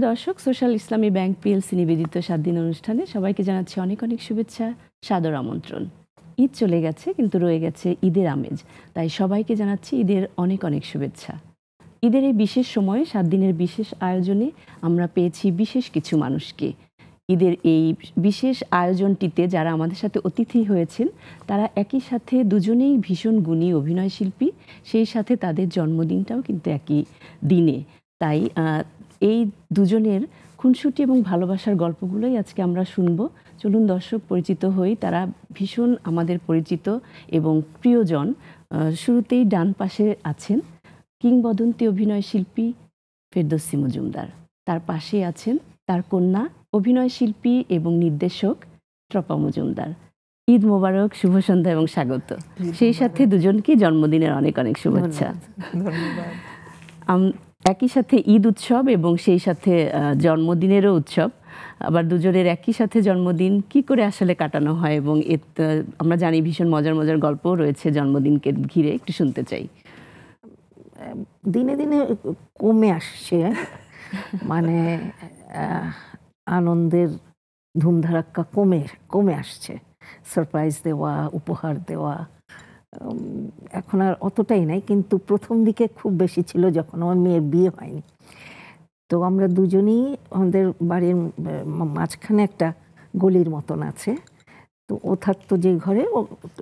প্রিয় দর্শক সোশ্যাল ইসলামী ব্যাংক পিএলসি নিবেদিত সাত দিন অনুষ্ঠানে সবাইকে জানাচ্ছি অনেক অনেক শুভেচ্ছা সাদর আমন্ত্রণ ঈদ চলে গেছে কিন্তু রয়ে গেছে ঈদের আমেজ তাই সবাইকে জানাচ্ছি ঈদের অনেক অনেক শুভেচ্ছা ঈদের এই বিশেষ সময়ে সাত দিনের বিশেষ আয়োজনে আমরা পেয়েছি বিশেষ কিছু মানুষকে ঈদের এই বিশেষ আয়োজনটিতে যারা আমাদের সাথে অতিথি হয়েছেন তারা একই সাথে দুজনেই ভীষণ গুণী অভিনয় শিল্পী সেই সাথে তাদের জন্মদিনটাও কিন্তু একই দিনে তাই এই দুজনের খুনসুটি এবং ভালোবাসার গল্পগুলোই আজকে আমরা শুনব চলুন দর্শক পরিচিত হই তারা ভীষণ আমাদের পরিচিত এবং প্রিয়জন শুরুতেই ডান পাশে আছেন কিংবদন্তি অভিনয় শিল্পী ফেরদৌসি মজুমদার তার পাশে আছেন তার কন্যা অভিনয় শিল্পী এবং নির্দেশক ট্রপা মজুমদার ঈদ মোবারক শুভ সন্ধ্যা এবং স্বাগত সেই সাথে দুজনকে জন্মদিনের অনেক অনেক শুভেচ্ছা একই সাথে ঈদ উৎসব এবং সেই সাথে জন্মদিনেরও উৎসব আবার দুজনের একই সাথে জন্মদিন কি করে আসলে কাটানো হয় এবং আমরা জানি ভীষণ মজার মজার গল্পও রয়েছে জন্মদিনকে ঘিরে একটু শুনতে চাই দিনে দিনে কমে আসছে মানে আনন্দের ধুমধারাক্কা কমে কমে আসছে সারপ্রাইজ দেওয়া উপহার দেওয়া এখন আর অতটাই নাই কিন্তু প্রথম দিকে খুব বেশি ছিল যখন আমার মেয়ের বিয়ে হয়নি তো আমরা দুজনেই আমাদের বাড়ির মাঝখানে একটা গলির মতন আছে তো ও থাকতো যে ঘরে ও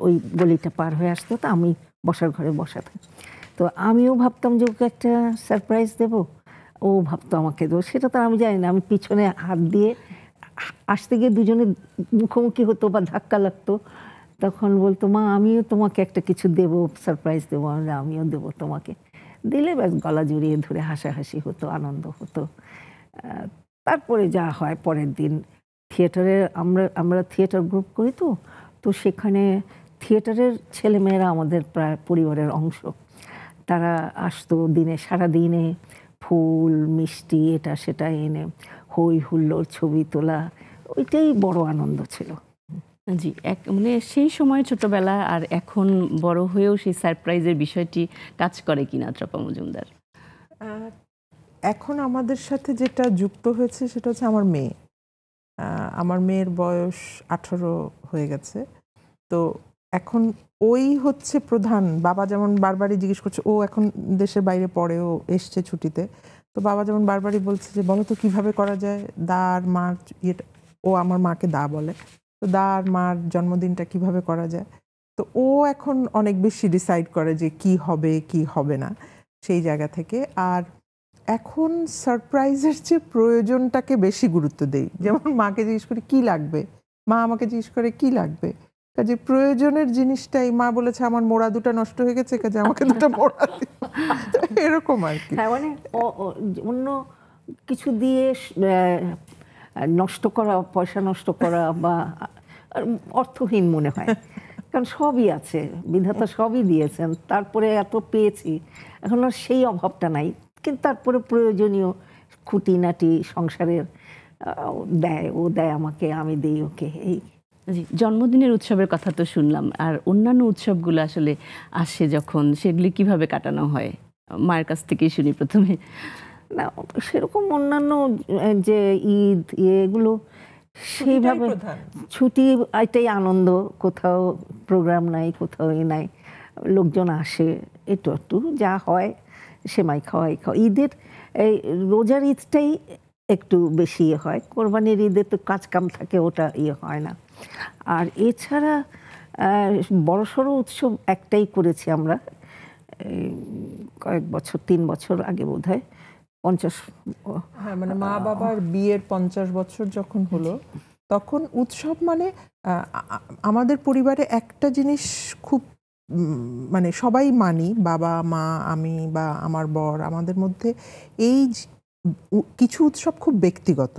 ওই গলিটা পার হয়ে আসতো তো আমি বসার ঘরে বসা থাকি তো আমিও ভাবতাম যে ওকে একটা সারপ্রাইজ দেব ও ভাবতো আমাকে দেবো সেটা তো আমি জানি না আমি পিছনে হাত দিয়ে আসতে গিয়ে দুজনে মুখোমুখি হতো বা ধাক্কা লাগতো তখন বলতো মা আমিও তোমাকে একটা কিছু দেব সারপ্রাইজ দেবো আমিও দেব তোমাকে দিলে ব্যাস গলা জড়িয়ে ধরে হাসাহাসি হতো আনন্দ হতো তারপরে যা হয় পরের দিন থিয়েটারে আমরা আমরা থিয়েটার গ্রুপ করি তো তো সেখানে থিয়েটারের ছেলেমেয়েরা আমাদের প্রায় পরিবারের অংশ তারা আসতো দিনে সারা দিনে ফুল মিষ্টি এটা সেটা এনে হই হুল্লোর ছবি তোলা ওইটাই বড় আনন্দ ছিল জি এক মানে সেই সময় ছোটবেলা আর এখন বড় হয়েও সেই সারপ্রাইজের বিষয়টি কাজ করে কিনা ত্রপা মজুমদার এখন আমাদের সাথে যেটা যুক্ত হয়েছে সেটা হচ্ছে আমার মেয়ে আমার মেয়ের বয়স আঠারো হয়ে গেছে তো এখন ওই হচ্ছে প্রধান বাবা যেমন বারবারই জিজ্ঞেস করছে ও এখন দেশের বাইরে পড়ে ও এসছে ছুটিতে তো বাবা যেমন বারবারই বলছে যে বলো তো কীভাবে করা যায় দা আর মার ইয়েটা ও আমার মাকে দা বলে তো দার মার জন্মদিনটা কিভাবে করা যায় তো ও এখন অনেক বেশি ডিসাইড করে যে কি হবে কি হবে না সেই জায়গা থেকে আর এখন সারপ্রাইজের যে প্রয়োজনটাকে বেশি গুরুত্ব দেই যেমন মাকে জিজ্ঞেস করি কি লাগবে মা আমাকে জিজ্ঞেস করে কি লাগবে কাজে প্রয়োজনের জিনিসটাই মা বলেছে আমার মোড়া দুটো নষ্ট হয়ে গেছে কাজে আমাকে দুটো মোড়া এরকম আর কি হ্যাঁ, মানে অন্য কিছু দিয়ে নষ্ট করা পয়সা নষ্ট করা বা অর্থহীন মনে হয় কারণ সবই আছে বিধাতা সবই দিয়েছেন তারপরে এত পেয়েছি এখন আর সেই অভাবটা নাই কিন্তু তারপরে প্রয়োজনীয় খুঁটিনাটি সংসারের দেয় ও দেয় আমাকে আমি দিই ওকে এই জি জন্মদিনের উৎসবের কথা তো শুনলাম আর অন্যান্য উৎসবগুলো আসলে আসে যখন সেগুলি কিভাবে কাটানো হয় মায়ের কাছ থেকেই শুনি প্রথমে না সেরকম অন্যান্য যে ঈদ ইয়ে, এগুলো সেইভাবে ছুটি এটাই আনন্দ কোথাও প্রোগ্রাম নাই কোথাও এ নাই লোকজন আসে একটু একটু যা হয় সেমাই খাওয়াই খাওয়া ঈদের এই রোজার ঈদটাই একটু বেশি ইয়ে হয় কোরবানির ঈদে তো কাজকাম থাকে ওটা ইয়ে হয় না আর এছাড়া সড়ো উৎসব একটাই করেছি আমরা কয়েক বছর তিন বছর আগে বোধ হয় পঞ্চাশ হ্যাঁ মানে মা বাবার বিয়ের পঞ্চাশ বছর যখন হলো তখন উৎসব মানে আমাদের পরিবারে একটা জিনিস খুব মানে সবাই মানি বাবা মা আমি বা আমার বর আমাদের মধ্যে এই কিছু উৎসব খুব ব্যক্তিগত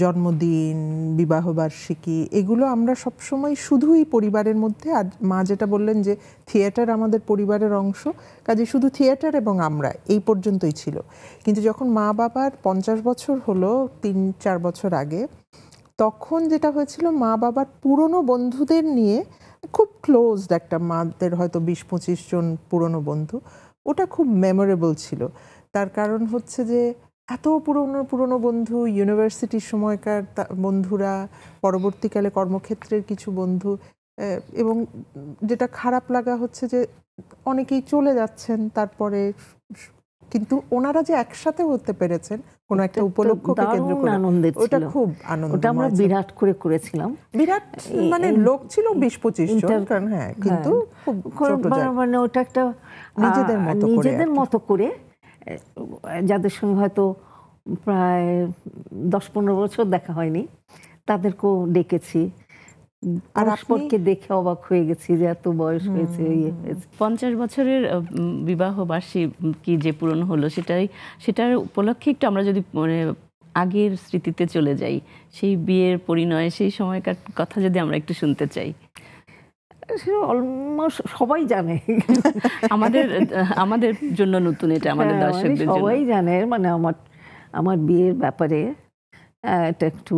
জন্মদিন বিবাহবার্ষিকী এগুলো আমরা সবসময় শুধুই পরিবারের মধ্যে আর মা যেটা বললেন যে থিয়েটার আমাদের পরিবারের অংশ কাজে শুধু থিয়েটার এবং আমরা এই পর্যন্তই ছিল কিন্তু যখন মা বাবার পঞ্চাশ বছর হলো তিন চার বছর আগে তখন যেটা হয়েছিল মা বাবার পুরনো বন্ধুদের নিয়ে খুব ক্লোজড একটা মাদের হয়তো বিশ পঁচিশ জন পুরনো বন্ধু ওটা খুব মেমোরেবল ছিল তার কারণ হচ্ছে যে এত পুরনো পুরনো বন্ধু ইউনিভার্সিটির সময়কার বন্ধুরা পরবর্তীকালে কর্মক্ষেত্রের কিছু বন্ধু এবং যেটা খারাপ লাগা হচ্ছে যে অনেকেই চলে যাচ্ছেন তারপরে কিন্তু ওনারা যে একসাথে হতে পেরেছেন কোন একটা উপলক্ষকে কেন্দ্র করে আনন্দের ওটা খুব আনন্দ ওটা আমরা বিরাট করে করেছিলাম বিরাট মানে লোক ছিল 20 25 জন কারণ হ্যাঁ, হ্যাঁ কিন্তু খুব ছোট মানে ওটা একটা নিজেদের করে নিজেদের মতো করে যাদের সঙ্গে হয়তো প্রায় দশ পনেরো বছর দেখা হয়নি তাদেরকেও ডেকেছি পরস্পরকে দেখে অবাক হয়ে গেছি যে এত বয়স হয়েছে ইয়ে হয়েছে পঞ্চাশ বছরের বিবাহ বার্ষিকী যে পূরণ হলো সেটাই সেটার উপলক্ষে একটু আমরা যদি মানে আগের স্মৃতিতে চলে যাই সেই বিয়ের পরিণয় সেই সময়কার কথা যদি আমরা একটু শুনতে চাই অলমোস্ট সবাই জানে আমাদের আমাদের জন্য নতুন এটা হ্যাঁ, আমাদের মানে দর্শকদের সবাই জানে মানে আমার আমার বিয়ের ব্যাপারে এটা একটু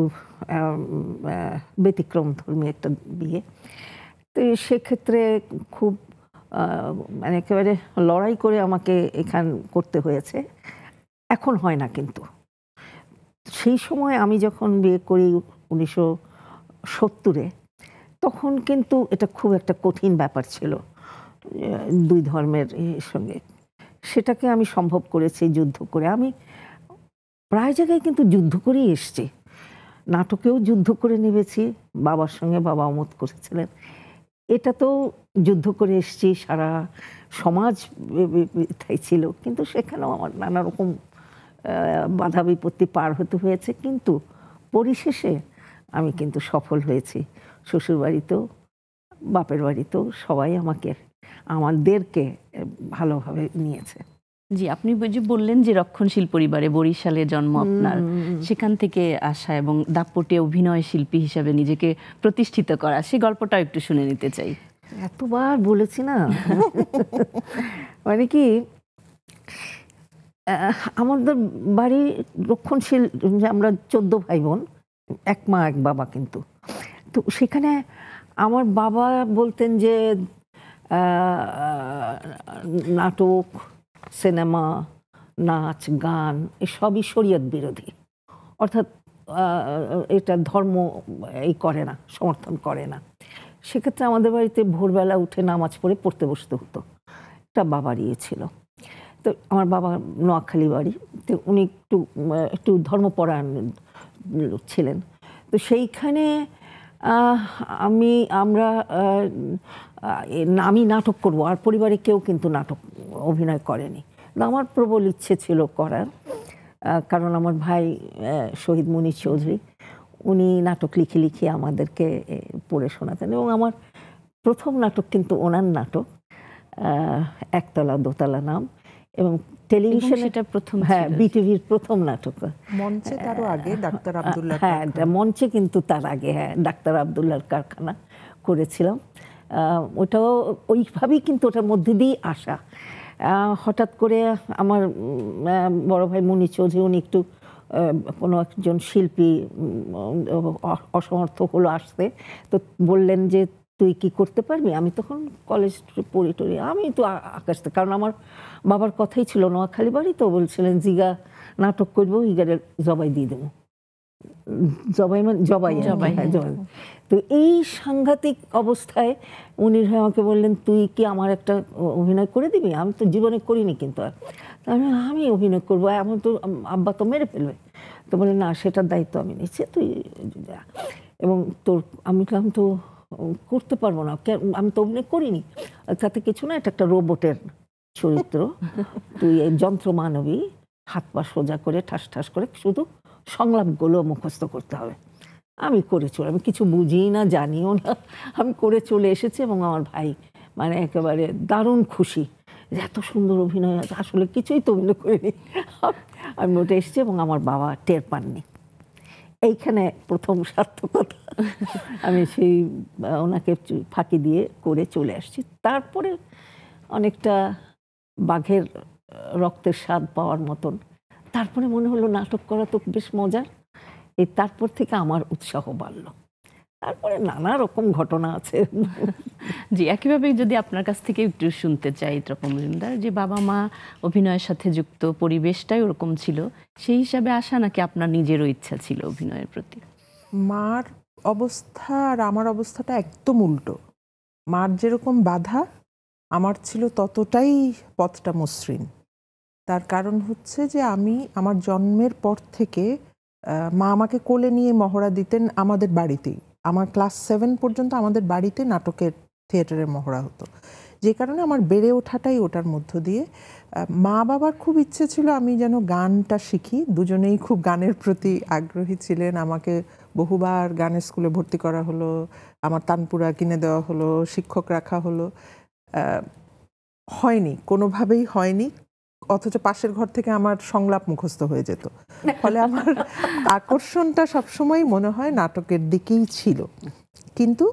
ব্যতিক্রম ধর্মী একটা বিয়ে তো সেক্ষেত্রে খুব মানে একেবারে লড়াই করে আমাকে এখান করতে হয়েছে এখন হয় না কিন্তু সেই সময় আমি যখন বিয়ে করি উনিশশো সত্তরে তখন কিন্তু এটা খুব একটা কঠিন ব্যাপার ছিল দুই ধর্মের সঙ্গে সেটাকে আমি সম্ভব করেছি যুদ্ধ করে আমি প্রায় জায়গায় কিন্তু যুদ্ধ করেই এসছি নাটকেও যুদ্ধ করে নেবেছি বাবার সঙ্গে বাবা অমত করেছিলেন এটা তো যুদ্ধ করে এসছি সারা সমাজ তাই ছিল কিন্তু সেখানেও আমার নানা রকম বাধা বিপত্তি পার হতে হয়েছে কিন্তু পরিশেষে আমি কিন্তু সফল হয়েছি শ্বশুরবাড়িতেও বাপের বাড়িতেও সবাই আমাকে আমাদেরকে ভালোভাবে নিয়েছে জি আপনি যে বললেন যে রক্ষণশীল পরিবারে বরিশালে জন্ম আপনার সেখান থেকে আসা এবং দাপটে অভিনয় শিল্পী হিসাবে নিজেকে প্রতিষ্ঠিত করা সেই গল্পটা একটু শুনে নিতে চাই এতবার বলেছি না মানে কি আমাদের বাড়ি রক্ষণশীল আমরা চোদ্দ ভাই বোন এক মা এক বাবা কিন্তু তো সেখানে আমার বাবা বলতেন যে নাটক সিনেমা নাচ গান এসবই শরীয়ত বিরোধী অর্থাৎ এটা ধর্ম এই করে না সমর্থন করে না সেক্ষেত্রে আমাদের বাড়িতে ভোরবেলা উঠে নামাজ পড়ে পড়তে বসতে হতো এটা বাবার ইয়ে ছিল তো আমার বাবা নোয়াখালী বাড়ি তো উনি একটু একটু ধর্মপরায়ণ ছিলেন তো সেইখানে আমি আমরা আমি নাটক করব আর পরিবারে কেউ কিন্তু নাটক অভিনয় করেনি আমার প্রবল ইচ্ছে ছিল করার কারণ আমার ভাই শহীদ মুনির চৌধুরী উনি নাটক লিখে লিখে আমাদেরকে পড়ে শোনাতেন এবং আমার প্রথম নাটক কিন্তু ওনার নাটক একতলা দোতলা নাম এবং টেলিভিশনে এটা প্রথম হ্যাঁ বিটিভির প্রথম নাটক মঞ্চে তারও হ্যাঁ, আগে ডাক্তার আবদুল্লাহ হ্যাঁ, হ্যাঁ মঞ্চে কিন্তু তার আগে হ্যাঁ ডাক্তার আবদুল্লাহর কারখানা করেছিলাম ওটাও ওইভাবেই কিন্তু ওটার মধ্যে দিয়েই আসা হঠাৎ করে আমার বড় ভাই মুনি চৌধুরী উনি একটু কোনো একজন শিল্পী অসমর্থ হলো আসতে তো বললেন যে তুই কি করতে পারবি আমি তখন কলেজ পড়ি টড়ি আমি তো আকাশ কারণ আমার বাবার কথাই ছিল নোয়াখালী বাড়ি তো বলছিলেন জিগা নাটক করবো হিগারের জবাই দিয়ে দেবো জবাই মানে জবাই হ্যাঁ, হ্যাঁ, হ্যাঁ। জবাই তো এই সাংঘাতিক অবস্থায় উনি আমাকে বললেন তুই কি আমার একটা অভিনয় করে দিবি আমি তো জীবনে করিনি কিন্তু আর তাহলে আমি অভিনয় করবো এমন তো আব্বা তো মেরে ফেলবে তো বলে না সেটার দায়িত্ব আমি নিচ্ছি তুই এবং তোর আমি তো করতে পারবো না আমি তো অভিনয় করিনি তাতে কিছু না এটা একটা রোবটের চরিত্র তুই এই যন্ত্র মানবী হাত পা সোজা করে ঠাস ঠাস করে শুধু সংলাপগুলো মুখস্থ করতে হবে আমি করে চলে আমি কিছু বুঝি না জানিও না আমি করে চলে এসেছি এবং আমার ভাই মানে একেবারে দারুণ খুশি যে এত সুন্দর অভিনয় আসলে কিছুই তো অভিনয় করিনি আমি ওটা এসেছি এবং আমার বাবা টের পাননি এইখানে প্রথম সার্থকতা আমি সেই ওনাকে ফাঁকি দিয়ে করে চলে আসছি তারপরে অনেকটা বাঘের রক্তের স্বাদ পাওয়ার মতন তারপরে মনে হলো নাটক করা তো বেশ মজার এই তারপর থেকে আমার উৎসাহ বাড়লো তারপরে নানা রকম ঘটনা আছে জি একইভাবে যদি আপনার কাছ থেকে একটু শুনতে চাই রকম মজুমদার যে বাবা মা অভিনয়ের সাথে যুক্ত পরিবেশটাই ওরকম ছিল সেই হিসাবে আসা নাকি আপনার নিজেরও ইচ্ছা ছিল অভিনয়ের প্রতি মার অবস্থা আর আমার অবস্থাটা একদম উল্টো মার যেরকম বাধা আমার ছিল ততটাই পথটা মসৃণ তার কারণ হচ্ছে যে আমি আমার জন্মের পর থেকে মা আমাকে কোলে নিয়ে মহড়া দিতেন আমাদের বাড়িতেই আমার ক্লাস সেভেন পর্যন্ত আমাদের বাড়িতে নাটকের থিয়েটারের মহড়া হতো যে কারণে আমার বেড়ে ওঠাটাই ওটার মধ্য দিয়ে মা বাবার খুব ইচ্ছে ছিল আমি যেন গানটা শিখি দুজনেই খুব গানের প্রতি আগ্রহী ছিলেন আমাকে বহুবার গানের স্কুলে ভর্তি করা হলো আমার তানপুরা কিনে দেওয়া হলো শিক্ষক রাখা হলো হয়নি কোনোভাবেই হয়নি অথচ পাশের ঘর থেকে আমার সংলাপ মুখস্থ হয়ে যেত ফলে আমার আকর্ষণটা সবসময় মনে হয় নাটকের দিকেই ছিল কিন্তু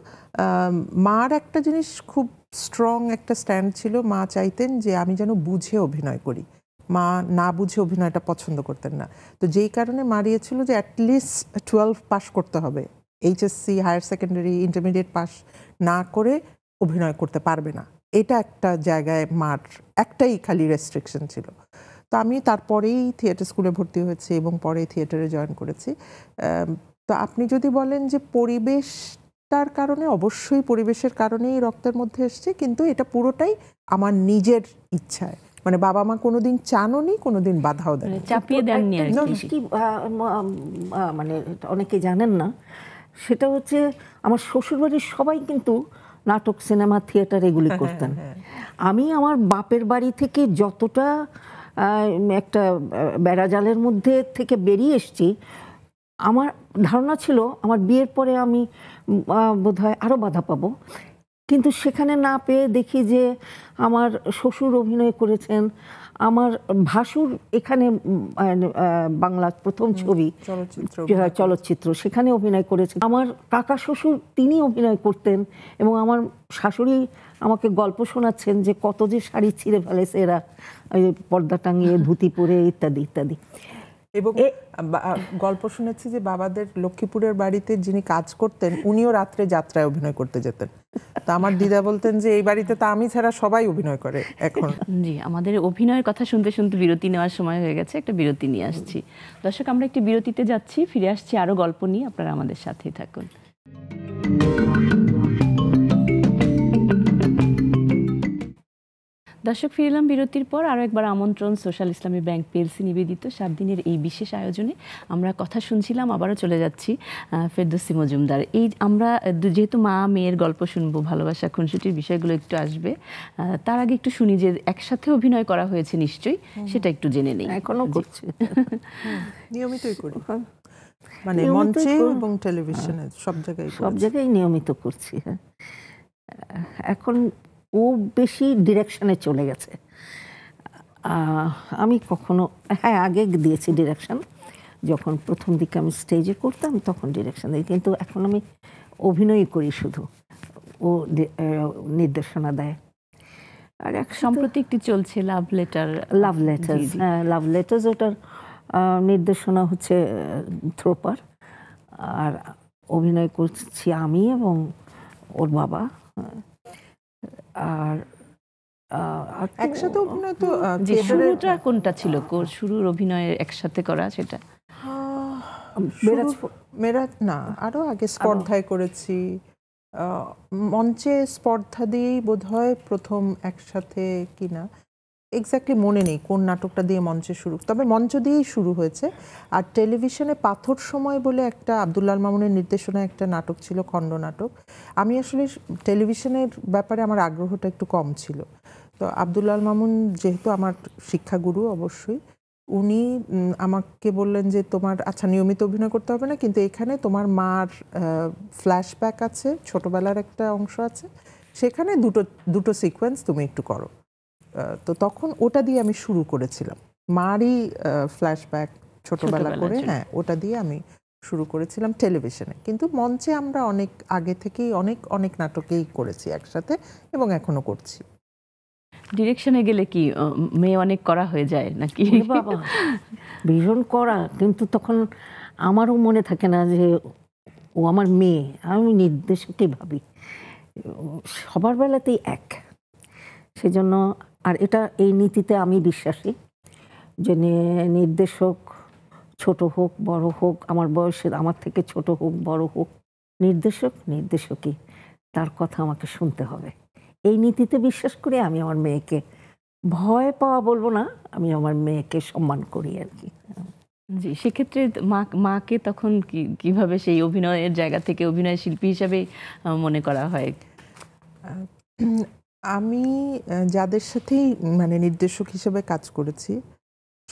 মার একটা জিনিস খুব স্ট্রং একটা স্ট্যান্ড ছিল মা চাইতেন যে আমি যেন বুঝে অভিনয় করি মা না বুঝে অভিনয়টা পছন্দ করতেন না তো যেই কারণে মারিয়েছিল যে অ্যাটলিস্ট টুয়েলভ পাস করতে হবে HSC higher secondary intermediate pass না করে অভিনয় করতে পারবে না এটা একটা জায়গায় মার একটাই খালি রেস্ট্রিকশন ছিল তো আমি তারপরেই থিয়েটার স্কুলে ভর্তি হয়েছি এবং পরে থিয়েটারে জয়েন করেছি তো আপনি যদি বলেন যে পরিবেশটার কারণে অবশ্যই পরিবেশের কারণেই রক্তের মধ্যে এসছে কিন্তু এটা পুরোটাই আমার নিজের ইচ্ছায় মানে বাবা মা কোনোদিন চাননি কোনোদিন বাধাও দেয় মানে চাপিয়ে দেননি মানে অনেকে জানেন না সেটা হচ্ছে আমার শ্বশুরবাড়ির সবাই কিন্তু নাটক সিনেমা থিয়েটার এগুলি হ্যাঁ, হ্যাঁ, করতেন হ্যাঁ। আমি আমার বাপের বাড়ি থেকে যতটা একটা বেড়াজালের মধ্যে থেকে বেরিয়ে এসছি আমার ধারণা ছিল আমার বিয়ের পরে আমি বোধহয় আরও বাধা পাবো কিন্তু সেখানে না পেয়ে দেখি যে আমার শ্বশুর অভিনয় করেছেন আমার ভাসুর এখানে বাংলার প্রথম ছবি চলচ্চিত্র সেখানে অভিনয় করেছে আমার কাকা শ্বশুর তিনি অভিনয় করতেন এবং আমার শাশুড়ি আমাকে গল্প শোনাচ্ছেন যে কত যে শাড়ি ছিঁড়ে ফেলেছে এরা পর্দা টাঙিয়ে ধুতি পরে ইত্যাদি ইত্যাদি এবং গল্প শুনেছি যে বাবাদের লক্ষ্মীপুরের বাড়িতে যিনি কাজ করতেন উনিও রাত্রে যাত্রায় অভিনয় করতে যেতেন তো আমার দিদা বলতেন যে এই বাড়িতে তো আমি ছাড়া সবাই অভিনয় করে এখন জি আমাদের অভিনয়ের কথা শুনতে শুনতে বিরতি নেওয়ার সময় হয়ে গেছে একটা বিরতি নিয়ে আসছি দর্শক আমরা একটি বিরতিতে যাচ্ছি ফিরে আসছি আরও গল্প নিয়ে আপনারা আমাদের সাথেই থাকুন দর্শক ফিরলাম বিরতির পর আরও একবার আমন্ত্রণ সোশ্যাল ইসলামী ব্যাংক পেলসি নিবেদিত সাত দিনের এই বিশেষ আয়োজনে আমরা কথা শুনছিলাম আবারও চলে যাচ্ছি ফেরদোসি মজুমদার এই আমরা যেহেতু মা মেয়ের গল্প শুনবো ভালোবাসা খুনসুটির বিষয়গুলো একটু আসবে তার আগে একটু শুনি যে একসাথে অভিনয় করা হয়েছে নিশ্চয়ই সেটা একটু জেনে নেই এখনও করছি নিয়মিতই করি হ্যাঁ। মানে মঞ্চে এবং টেলিভিশনে হ্যাঁ। সব জায়গায় সব জায়গায় নিয়মিত করছি হ্যাঁ এখন ও বেশি ডিরেকশনে চলে গেছে আমি কখনো হ্যাঁ আগে দিয়েছি ডিরেকশন যখন প্রথম দিকে আমি স্টেজে করতাম তখন ডিরেকশন দিই কিন্তু এখন আমি অভিনয় করি শুধু ও নির্দেশনা দেয় আর এক সম্প্রতি একটি চলছে লাভ লেটার লাভ লেটার হ্যাঁ লাভ লেটার্স ওটার নির্দেশনা হচ্ছে থ্রোপার আর অভিনয় করছি আমি এবং ওর বাবা হ্যাঁ। আর শুরুটা কোনটা ছিল শুরুর অভিনয়ের একসাথে করা সেটা মেরাজ না আরো আগে স্পর্ধায় করেছি মঞ্চে স্পর্ধা দিয়েই বোধ হয় প্রথম একসাথে কিনা এক্স্যাক্টলি মনে নেই কোন নাটকটা দিয়ে মঞ্চে শুরু তবে মঞ্চ দিয়েই শুরু হয়েছে আর টেলিভিশনে পাথর সময় বলে একটা আবদুল্লাল মামুনের নির্দেশনা একটা নাটক ছিল খণ্ড নাটক আমি আসলে টেলিভিশনের ব্যাপারে আমার আগ্রহটা একটু কম ছিল তো আবদুল্লাল মামুন যেহেতু আমার শিক্ষাগুরু অবশ্যই উনি আমাকে বললেন যে তোমার আচ্ছা নিয়মিত অভিনয় করতে হবে না কিন্তু এখানে তোমার মার ফ্ল্যাশব্যাক আছে ছোটবেলার একটা অংশ আছে সেখানে দুটো দুটো সিকোয়েন্স তুমি একটু করো তো তখন ওটা দিয়ে আমি শুরু করেছিলাম মারই ফ্ল্যাশব্যাক ছোটবেলা করে হ্যাঁ ওটা দিয়ে আমি শুরু করেছিলাম টেলিভিশনে কিন্তু মঞ্চে আমরা অনেক আগে থেকেই অনেক অনেক নাটকেই করেছি একসাথে এবং এখনো করছি ডিরেকশনে গেলে কি মেয়ে অনেক করা হয়ে যায় নাকি বাবা ভীষণ করা কিন্তু তখন আমারও মনে থাকে না যে ও আমার মেয়ে আমি নির্দেশকে ভাবি সবার বেলাতেই এক সেজন্য আর এটা এই নীতিতে আমি বিশ্বাসী যে নির্দেশক ছোট হোক বড় হোক আমার বয়সের আমার থেকে ছোট হোক বড় হোক নির্দেশক নির্দেশকই তার কথা আমাকে শুনতে হবে এই নীতিতে বিশ্বাস করে আমি আমার মেয়েকে ভয় পাওয়া বলবো না আমি আমার মেয়েকে সম্মান করি আর কি জি সেক্ষেত্রে মা মাকে তখন কিভাবে সেই অভিনয়ের জায়গা থেকে অভিনয় শিল্পী হিসাবে মনে করা হয় আমি যাদের সাথেই মানে নির্দেশক হিসেবে কাজ করেছি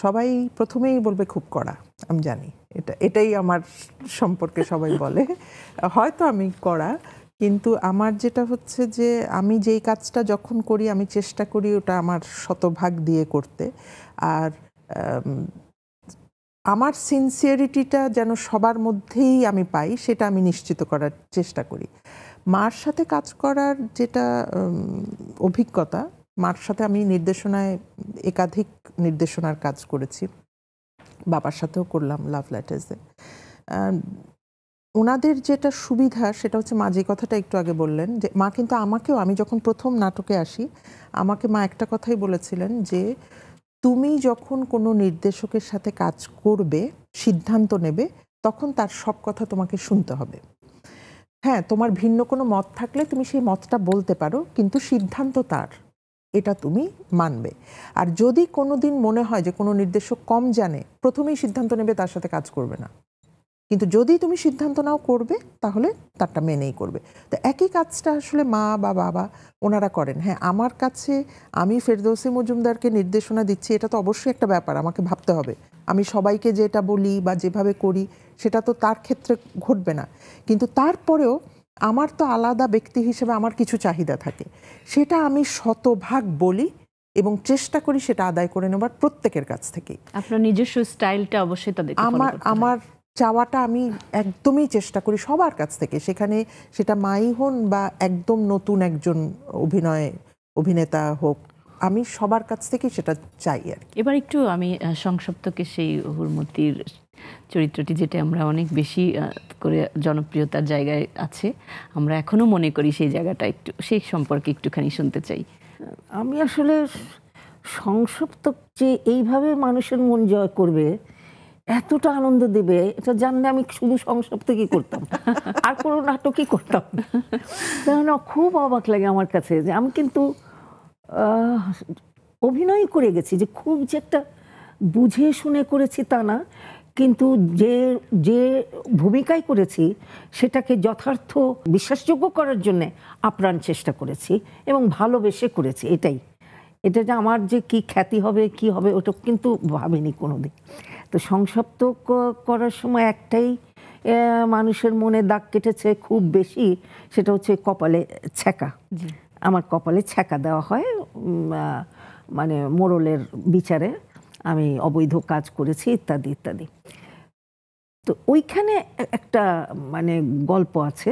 সবাই প্রথমেই বলবে খুব কড়া আমি জানি এটা এটাই আমার সম্পর্কে সবাই বলে হয়তো আমি কড়া কিন্তু আমার যেটা হচ্ছে যে আমি যেই কাজটা যখন করি আমি চেষ্টা করি ওটা আমার শতভাগ দিয়ে করতে আর আমার সিনসিয়ারিটিটা যেন সবার মধ্যেই আমি পাই সেটা আমি নিশ্চিত করার চেষ্টা করি মার সাথে কাজ করার যেটা অভিজ্ঞতা মার সাথে আমি নির্দেশনায় একাধিক নির্দেশনার কাজ করেছি বাবার সাথেও করলাম লাভ ল্যাটার্সে ওনাদের যেটা সুবিধা সেটা হচ্ছে মা যে কথাটা একটু আগে বললেন যে মা কিন্তু আমাকেও আমি যখন প্রথম নাটকে আসি আমাকে মা একটা কথাই বলেছিলেন যে তুমি যখন কোনো নির্দেশকের সাথে কাজ করবে সিদ্ধান্ত নেবে তখন তার সব কথা তোমাকে শুনতে হবে হ্যাঁ তোমার ভিন্ন কোনো মত থাকলে তুমি সেই মতটা বলতে পারো কিন্তু সিদ্ধান্ত তার এটা তুমি মানবে আর যদি কোনো দিন মনে হয় যে কোনো নির্দেশক কম জানে প্রথমেই সিদ্ধান্ত নেবে তার সাথে কাজ করবে না কিন্তু যদি তুমি সিদ্ধান্ত নাও করবে তাহলে তারটা মেনেই করবে তো একই কাজটা আসলে মা বা বাবা ওনারা করেন হ্যাঁ আমার কাছে আমি ফেরদৌসি মজুমদারকে নির্দেশনা দিচ্ছি এটা তো অবশ্যই একটা ব্যাপার আমাকে ভাবতে হবে আমি সবাইকে যেটা বলি বা যেভাবে করি সেটা তো তার ক্ষেত্রে ঘটবে না কিন্তু তারপরেও আমার তো আলাদা ব্যক্তি হিসেবে আমার কিছু চাহিদা থাকে সেটা আমি শতভাগ বলি এবং চেষ্টা করি সেটা আদায় করে নেবার প্রত্যেকের কাছ থেকে আপনার নিজস্ব স্টাইলটা অবশ্যই তাদের আমার আমার চাওয়াটা আমি একদমই চেষ্টা করি সবার কাছ থেকে সেখানে সেটা মাই হন বা একদম নতুন একজন অভিনয় অভিনেতা হোক আমি সবার কাছ থেকেই সেটা চাই আর এবার একটু আমি সংক্ষিপ্তকে সেই হুরমতির চরিত্রটি যেটা আমরা অনেক বেশি করে জনপ্রিয়তার জায়গায় আছে আমরা এখনও মনে করি সেই জায়গাটা একটু সেই সম্পর্কে একটুখানি শুনতে চাই আমি আসলে সংসপ্তক যে এইভাবে মানুষের মন জয় করবে এতটা আনন্দ দেবে এটা জানলে আমি শুধু সংসপ্তকই করতাম আর কোনো নাটকই করতাম কেননা খুব অবাক লাগে আমার কাছে যে আমি কিন্তু অভিনয় করে গেছি যে খুব যে একটা বুঝে শুনে করেছি তা না কিন্তু যে যে ভূমিকায় করেছি সেটাকে যথার্থ বিশ্বাসযোগ্য করার জন্যে আপ্রাণ চেষ্টা করেছি এবং ভালোবেসে করেছি এটাই এটা যে আমার যে কি খ্যাতি হবে কি হবে ওটা কিন্তু ভাবিনি কোনো দিন তো সংসপ্ত করার সময় একটাই মানুষের মনে দাগ কেটেছে খুব বেশি সেটা হচ্ছে কপালে ছ্যাঁকা আমার কপালে ছ্যাঁকা দেওয়া হয় মানে মোড়লের বিচারে আমি অবৈধ কাজ করেছি ইত্যাদি ইত্যাদি তো ওইখানে একটা মানে গল্প আছে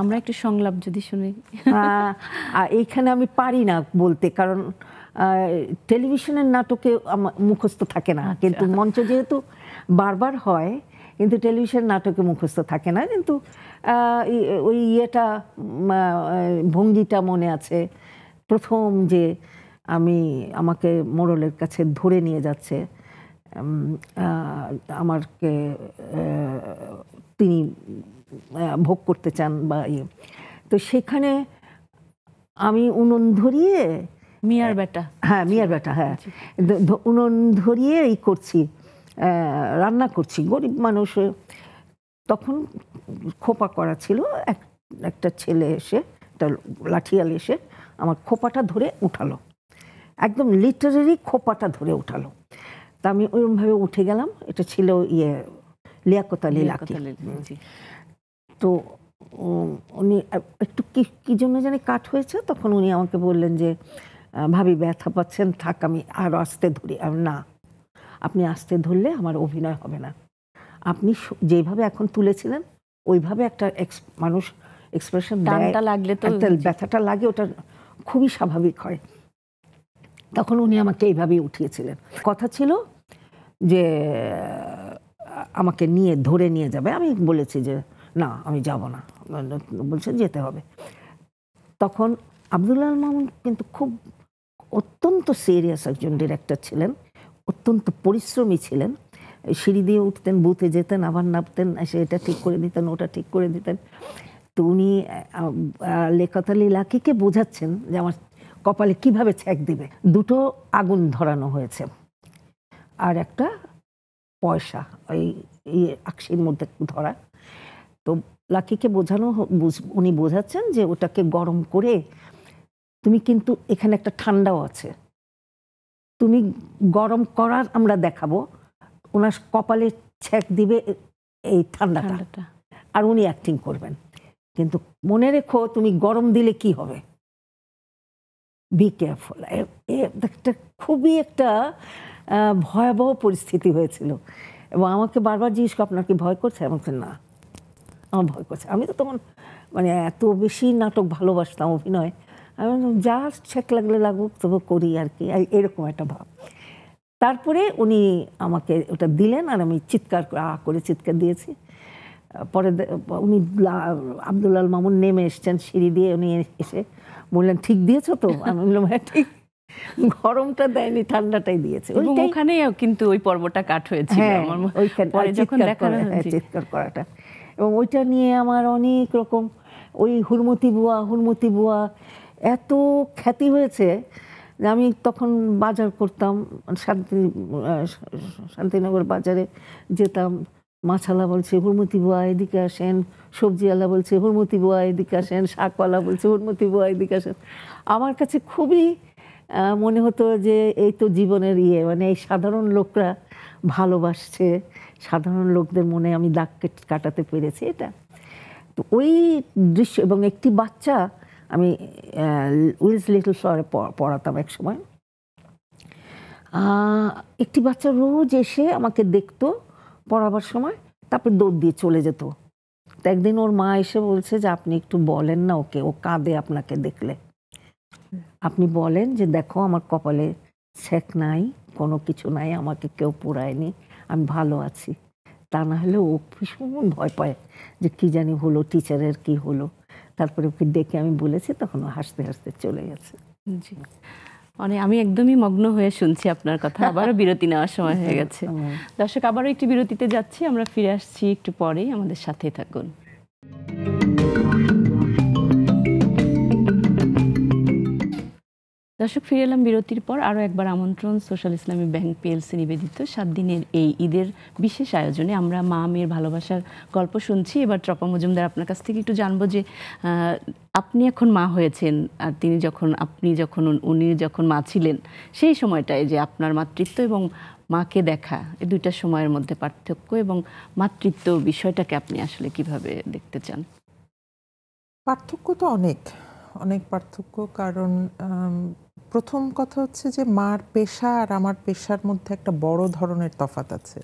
আমরা একটু সংলাপ যদি শুনি এইখানে আমি পারি না বলতে কারণ টেলিভিশনের নাটকে মুখস্থ থাকে না আচ্ছা। কিন্তু মঞ্চ যেহেতু বারবার হয় কিন্তু টেলিভিশন নাটকে মুখস্থ থাকে না কিন্তু ওই ইয়েটা ভঙ্গিটা মনে আছে প্রথম যে আমি আমাকে মোড়লের কাছে ধরে নিয়ে যাচ্ছে আমারকে তিনি ভোগ করতে চান বা ইয়ে তো সেখানে আমি উনুন ধরিয়ে মিয়ার বেটা হ্যাঁ মিয়ার বেটা হ্যাঁ উনুন ধরিয়ে এই করছি রান্না করছি গরিব মানুষ তখন খোপা করা ছিল এক একটা ছেলে এসে একটা লাঠিয়াল এসে আমার খোপাটা ধরে উঠালো একদম লিটারেরি খোপাটা ধরে উঠালো তা আমি ওইরকমভাবে উঠে গেলাম এটা ছিল ইয়ে লিয়াকত আলী তো উনি একটু কি কী জন্য জানি কাট হয়েছে তখন উনি আমাকে বললেন যে ভাবি ব্যথা পাচ্ছেন থাক আমি আরও আস্তে ধরি আর না আপনি আস্তে ধরলে আমার অভিনয় হবে না আপনি যেভাবে এখন তুলেছিলেন ওইভাবে একটা মানুষ এক্সপ্রেশন লাগলে ব্যথাটা লাগে ওটা খুবই স্বাভাবিক হয় তখন উনি আমাকে এইভাবেই উঠিয়েছিলেন কথা ছিল যে আমাকে নিয়ে ধরে নিয়ে যাবে আমি বলেছি যে না আমি যাব না বলছে যেতে হবে তখন আবদুল্লাহ মামুন কিন্তু খুব অত্যন্ত সিরিয়াস একজন ডিরেক্টর ছিলেন অত্যন্ত পরিশ্রমী ছিলেন সিঁড়ি দিয়ে উঠতেন বুথে যেতেন আবার নামতেন এসে এটা ঠিক করে দিতেন ওটা ঠিক করে দিতেন তো উনি লেখতালি লাকিকে বোঝাচ্ছেন যে আমার কপালে কিভাবে ছ্যাক দিবে দুটো আগুন ধরানো হয়েছে আর একটা পয়সা ওই আকশির মধ্যে ধরা তো লাকিকে বোঝানো উনি বোঝাচ্ছেন যে ওটাকে গরম করে তুমি কিন্তু এখানে একটা ঠান্ডাও আছে তুমি গরম করার আমরা দেখাবো ওনার কপালে ছ্যাক দিবে এই ঠান্ডাটা আর উনি অ্যাক্টিং করবেন কিন্তু মনে রেখো তুমি গরম দিলে কি হবে বি কেয়ারফুল একটা খুবই একটা ভয়াবহ পরিস্থিতি হয়েছিল এবং আমাকে বারবার জিজ্ঞেস আপনার কি ভয় করছে আমাকে না আমার ভয় করছে আমি তো তখন মানে এত বেশি নাটক ভালোবাসতাম অভিনয় আমি যা ছেক লাগলে লাগুক তবু করি আর কি এরকম একটা ভাব তারপরে উনি আমাকে ওটা দিলেন আর আমি চিৎকার আ করে চিৎকার দিয়েছি পরে উনি আবদুল্লাল মামুন নেমে এসছেন সিঁড়ি দিয়ে উনি এসে বললেন ঠিক দিয়েছো তো আমি বললাম হ্যাঁ ঠিক গরমটা দেয়নি ঠান্ডাটাই দিয়েছে ওখানে কিন্তু ওই পর্বটা কাট হ্যাঁ, হ্যাঁ, হয়েছে চিৎকার করাটা এবং ওইটা নিয়ে আমার অনেক রকম ওই হুরমতি বুয়া হুরমতি বুয়া এত খ্যাতি হয়েছে যে আমি তখন বাজার করতাম শান্তি শান্তিনগর বাজারে যেতাম মাছালা বলছে হুরমতি বুয়া এদিকে আসেন সবজিওয়ালা বলছে হুরমতি বুয়া এদিকে আসেন শাকওয়ালা বলছে হুরমতি বুয়া এদিকে আসেন আমার কাছে খুবই মনে হতো যে এই তো জীবনের ইয়ে মানে এই সাধারণ লোকরা ভালোবাসছে সাধারণ লোকদের মনে আমি দাগ কাটাতে পেরেছি এটা তো ওই দৃশ্য এবং একটি বাচ্চা আমি উইলস লিটল শহরে পড়াতাম এক সময় একটি বাচ্চা রোজ এসে আমাকে দেখতো পড়াবার সময় তারপর দৌড় দিয়ে চলে যেত তো একদিন ওর মা এসে বলছে যে আপনি একটু বলেন না ওকে ও কাঁদে আপনাকে দেখলে আপনি বলেন যে দেখো আমার কপালে ছেক নাই কোনো কিছু নাই আমাকে কেউ পোড়ায়নি আমি ভালো আছি তা না হলে ও ভীষণ ভয় পায় যে কি জানি হলো টিচারের কি হলো তারপরে ওকে ডেকে আমি বলেছি তখন হাসতে হাসতে চলে গেছে জি মানে আমি একদমই মগ্ন হয়ে শুনছি আপনার কথা আবারও বিরতি নেওয়ার সময় হয়ে গেছে দর্শক আবারও একটি বিরতিতে যাচ্ছি আমরা ফিরে আসছি একটু পরেই আমাদের সাথে থাকুন দর্শক ফিরে এলাম বিরতির পর আরও একবার আমন্ত্রণ সোশ্যাল ইসলামী ব্যাংক পিএলসি নিবেদিত সাত দিনের এই ঈদের বিশেষ আয়োজনে আমরা মা মেয়ের ভালোবাসার গল্প শুনছি এবার ট্রপা মজুমদার আপনার কাছ থেকে একটু জানবো যে আপনি এখন মা হয়েছেন আর তিনি যখন আপনি যখন উনি যখন মা ছিলেন সেই সময়টায় যে আপনার মাতৃত্ব এবং মাকে দেখা এই দুইটা সময়ের মধ্যে পার্থক্য এবং মাতৃত্ব বিষয়টাকে আপনি আসলে কিভাবে দেখতে চান পার্থক্য তো অনেক অনেক পার্থক্য কারণ প্রথম কথা হচ্ছে যে মার পেশা আর আমার পেশার মধ্যে একটা বড় ধরনের তফাত আছে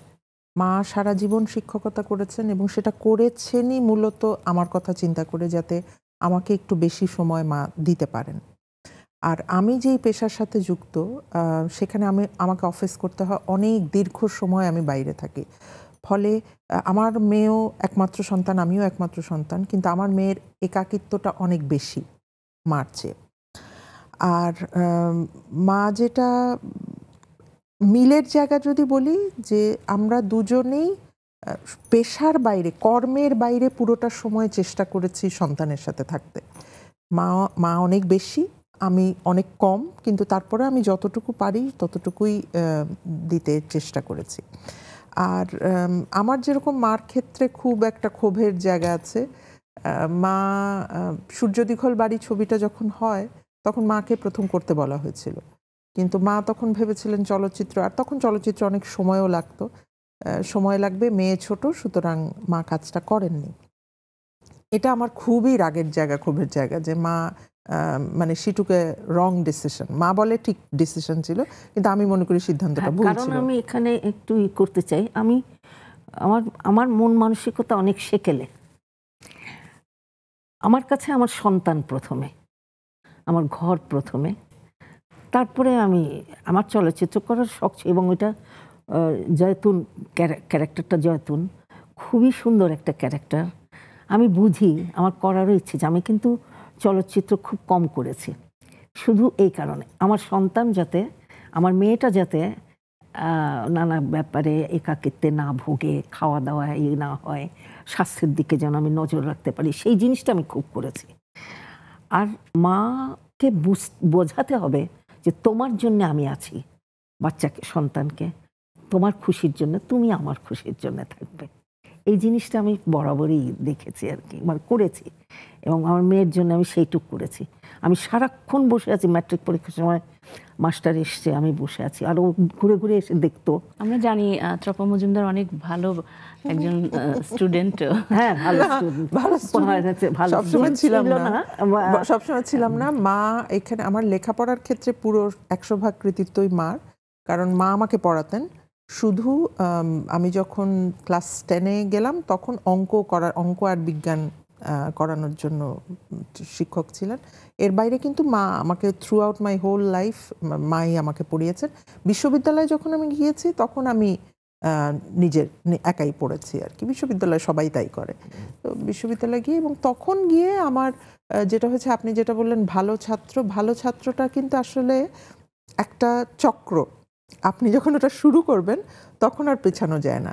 মা সারা জীবন শিক্ষকতা করেছেন এবং সেটা করেছেনই মূলত আমার কথা চিন্তা করে যাতে আমাকে একটু বেশি সময় মা দিতে পারেন আর আমি যেই পেশার সাথে যুক্ত সেখানে আমি আমাকে অফিস করতে হয় অনেক দীর্ঘ সময় আমি বাইরে থাকি ফলে আমার মেয়েও একমাত্র সন্তান আমিও একমাত্র সন্তান কিন্তু আমার মেয়ের একাকিত্বটা অনেক বেশি মার চেয়ে আর মা যেটা মিলের জায়গা যদি বলি যে আমরা দুজনেই পেশার বাইরে কর্মের বাইরে পুরোটা সময় চেষ্টা করেছি সন্তানের সাথে থাকতে মা মা অনেক বেশি আমি অনেক কম কিন্তু তারপরে আমি যতটুকু পারি ততটুকুই দিতে চেষ্টা করেছি আর আমার যেরকম মার ক্ষেত্রে খুব একটা ক্ষোভের জায়গা আছে মা সূর্যদিঘল বাড়ি ছবিটা যখন হয় তখন মাকে প্রথম করতে বলা হয়েছিল কিন্তু মা তখন ভেবেছিলেন চলচ্চিত্র আর তখন চলচ্চিত্র অনেক সময়ও লাগতো সময় লাগবে মেয়ে ছোট সুতরাং মা কাজটা করেননি এটা আমার খুবই রাগের জায়গা ক্ষোভের জায়গা যে মা মানে সিটুকে রং ডিসিশন মা বলে ঠিক ডিসিশন ছিল কিন্তু আমি মনে করি সিদ্ধান্তটা হ্যাঁ, ভুল আমি এখানে একটু ই করতে চাই আমি আমার আমার মন মানসিকতা অনেক শেখেলে আমার কাছে আমার সন্তান প্রথমে আমার ঘর প্রথমে তারপরে আমি আমার চলচ্চিত্র করার শখ এবং ওইটা জয়তুন ক্যারেক্টারটা জয়তুন খুবই সুন্দর একটা ক্যারেক্টার আমি বুঝি আমার করারও ইচ্ছে যে আমি কিন্তু চলচ্চিত্র খুব কম করেছি শুধু এই কারণে আমার সন্তান যাতে আমার মেয়েটা যাতে নানা ব্যাপারে একাকিত্বে না ভোগে খাওয়া দাওয়া এই না হয় স্বাস্থ্যের দিকে যেন আমি নজর রাখতে পারি সেই জিনিসটা আমি খুব করেছি আর মাকে বোঝাতে হবে যে তোমার জন্য আমি আছি বাচ্চাকে সন্তানকে তোমার খুশির জন্য তুমি আমার খুশির জন্য থাকবে এই জিনিসটা আমি বরাবরই দেখেছি আর কি মানে করেছি এবং আমার মেয়ের জন্য আমি সেইটুক করেছি আমি সারাক্ষণ বসে আছি ম্যাট্রিক পরীক্ষার সময় মাস্টার এসছে আমি বসে আছি আরো ঘুরে ঘুরে এসে দেখতো আমরা জানি ত্রপা মজুমদার অনেক ভালো একজন স্টুডেন্ট হ্যাঁ ভালো ভালো সবসময় ছিলাম না সবসময় ছিলাম না মা এখানে আমার লেখাপড়ার ক্ষেত্রে পুরো একশো ভাগ কৃতিত্বই মার কারণ মা আমাকে পড়াতেন শুধু আমি যখন ক্লাস টেনে গেলাম তখন অঙ্ক করার অঙ্ক আর বিজ্ঞান করানোর জন্য শিক্ষক ছিলেন এর বাইরে কিন্তু মা আমাকে throughout my whole life my আমাকে পড়িয়েছেন বিশ্ববিদ্যালয়ে যখন আমি গিয়েছি তখন আমি নিজের একাই পড়েছি আর কি বিশ্ববিদ্যালয়ে সবাই তাই করে তো বিশ্ববিদ্যালয়ে গিয়ে এবং তখন গিয়ে আমার যেটা হয়েছে আপনি যেটা বললেন ভালো ছাত্র ভালো ছাত্রটা কিন্তু আসলে একটা চক্র আপনি যখন ওটা শুরু করবেন তখন আর পেছানো যায় না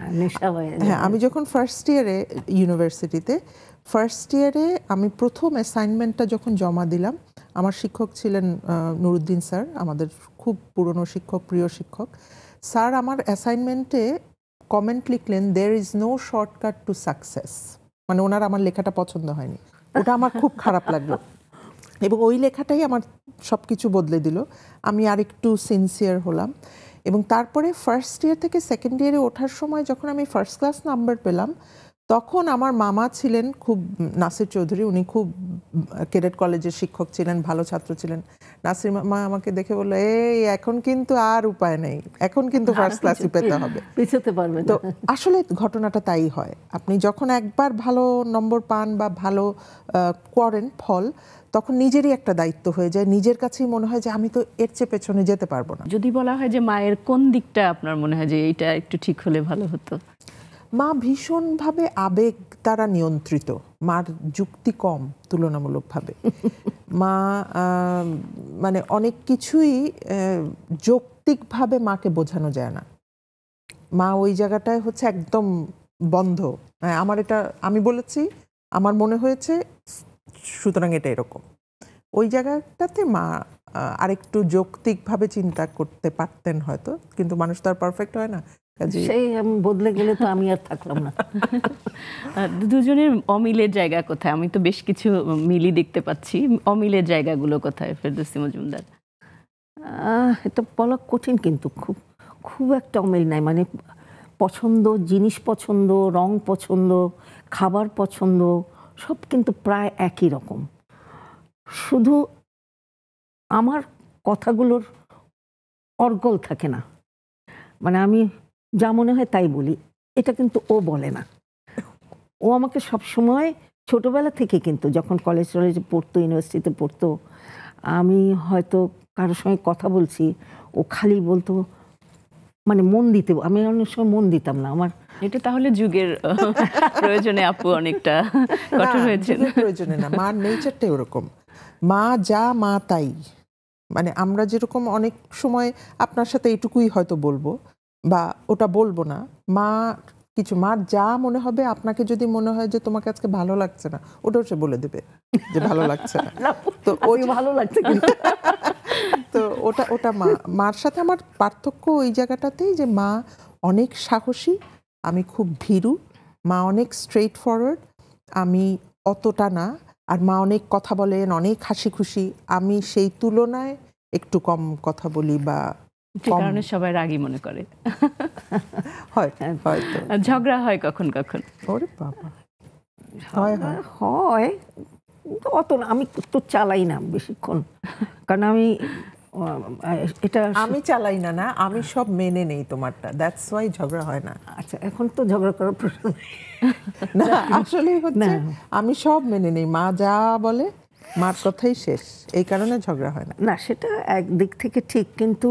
হ্যাঁ আমি যখন ফার্স্ট ইয়ারে ইউনিভার্সিটিতে ফার্স্ট ইয়ারে আমি প্রথম অ্যাসাইনমেন্টটা যখন জমা দিলাম আমার শিক্ষক ছিলেন নুরুদ্দিন স্যার আমাদের খুব পুরনো শিক্ষক প্রিয় শিক্ষক স্যার আমার অ্যাসাইনমেন্টে কমেন্ট লিখলেন there is no shortcut to success মানে ওনার আমার লেখাটা পছন্দ হয়নি ওটা আমার খুব খারাপ লাগলো এবং ওই লেখাটাই আমার সব কিছু বদলে দিল আমি আরেকটু সিনসিয়ার হলাম এবং তারপরে ফার্স্ট ইয়ার থেকে সেকেন্ড ইয়ারে ওঠার সময় যখন আমি ফার্স্ট ক্লাস নাম্বার পেলাম তখন আমার মামা ছিলেন খুব নাসির চৌধুরী উনি খুব ক্যাডেট কলেজের শিক্ষক ছিলেন ভালো ছাত্র ছিলেন নাসির মামা আমাকে দেখে বললো এই এখন কিন্তু আর উপায় নেই এখন কিন্তু ফার্স্ট ক্লাসে পেতে হবে পারবে তো আসলে ঘটনাটা তাই হয় আপনি যখন একবার ভালো নম্বর পান বা ভালো করেন ফল তখন নিজেরই একটা দায়িত্ব হয়ে যায় নিজের কাছেই মনে হয় যে আমি তো এর চেয়ে পেছনে যেতে পারবো না যদি বলা হয় যে মায়ের কোন দিকটা আপনার মনে হয় যে এইটা একটু ঠিক হলে ভালো হতো মা ভীষণভাবে আবেগ দ্বারা নিয়ন্ত্রিত মার যুক্তি কম তুলনামূলকভাবে মা মানে অনেক কিছুই যৌক্তিকভাবে মাকে বোঝানো যায় না মা ওই জায়গাটায় হচ্ছে একদম বন্ধ মানে আমার এটা আমি বলেছি আমার মনে হয়েছে সুতরাং এটা এরকম ওই জায়গাটাতে মা আরেকটু যৌক্তিকভাবে চিন্তা করতে পারতেন হয়তো কিন্তু মানুষ তো আর পারফেক্ট হয় না সেই আমি বদলে গেলে তো আমি আর থাকলাম না দুজনের অমিলের জায়গা কোথায় আমি তো বেশ কিছু মিলি দেখতে পাচ্ছি অমিলের জায়গাগুলো কোথায় ফেরদৌসি মজুমদার এটা বলা কঠিন কিন্তু খুব খুব একটা অমিল নাই মানে পছন্দ জিনিস পছন্দ রং পছন্দ খাবার পছন্দ সব কিন্তু প্রায় একই রকম শুধু আমার কথাগুলোর অর্গল থাকে না মানে আমি যা মনে হয় তাই বলি এটা কিন্তু ও বলে না ও আমাকে সব সময় ছোটবেলা থেকে কিন্তু যখন কলেজ টলেজে পড়তো ইউনিভার্সিটিতে পড়তো আমি হয়তো কারোর সঙ্গে কথা বলছি ও খালি বলতো মানে মন দিতে আমি অনেক সময় মন দিতাম না আমার এটা তাহলে যুগের প্রয়োজনে আপু অনেকটা কঠোর হয়েছে প্রয়োজনে না মার নেচারটা ওরকম মা যা মা তাই মানে আমরা যেরকম অনেক সময় আপনার সাথে এইটুকুই হয়তো বলবো বা ওটা বলবো না মা কিছু মার যা মনে হবে আপনাকে যদি মনে হয় যে তোমাকে আজকে ভালো লাগছে না ওটাও সে বলে দেবে যে ভালো লাগছে না তো ওই ভালো লাগছে তো ওটা ওটা মা মার সাথে আমার পার্থক্য ওই জায়গাটাতেই যে মা অনেক সাহসী আমি খুব ভীরু মা অনেক স্ট্রেট ফরওয়ার্ড আমি অতটা না আর মা অনেক কথা বলেন অনেক হাসি খুশি আমি সেই তুলনায় একটু কম কথা বলি বা যে কারণে সবাই রাগি মনে করে হয় ঝগড়া হয় কখন কখন ওরে হয় অত আমি তো চালাই না বেশিক্ষণ কারণ আমি এটা আমি চালাই না না আমি সব মেনে নেই তোমারটা দ্যাটস ওয়াই ঝগড়া হয় না আচ্ছা এখন তো ঝগড়া করার প্রশ্ন না আসলে হচ্ছে আমি সব মেনে নেই মা যা বলে মার কথাই শেষ এই কারণে ঝগড়া হয় না না সেটা একদিক থেকে ঠিক কিন্তু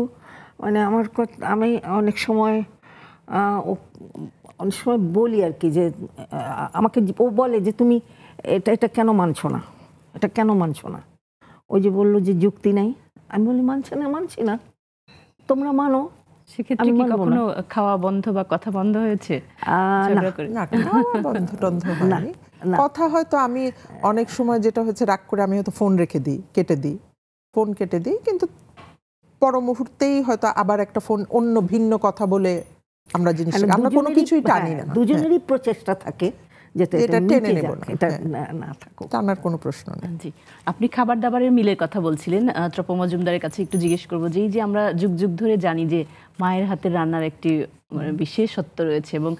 মানে আমার আমি অনেক সময় অনেক সময় বলি আর কি যে আমাকে ও বলে যে তুমি এটা এটা কেন মানছো না এটা কেন মানছো না ওই যে বললো যে যুক্তি নাই আমি বলি মানছে না মানছি না তোমরা মানো সেক্ষেত্রে কি কখনো খাওয়া বন্ধ বা কথা বন্ধ হয়েছে কথা হয়তো আমি অনেক সময় যেটা হচ্ছে রাগ করে আমি হয়তো ফোন রেখে দিই কেটে দিই ফোন কেটে দিই কিন্তু পর মুহূর্তেই হয়তো আবার একটা ফোন অন্য ভিন্ন কথা বলে আমরা জিনিসটা আমরা কোনো কিছুই টানি হ্যাঁ, না দুজনেরই হ্যাঁ। প্রচেষ্টা থাকে হ্যাঁ। কোনো প্রশ্ন জি আপনি খাবার দাবারের মিলের কথা বলছিলেন ত্রপ মজুমদারের কাছে একটু জিজ্ঞেস করবো যে এই যে আমরা যুগ যুগ ধরে জানি যে মায়ের হাতের রান্নার একটি বিশেষত্ব রয়েছে এবং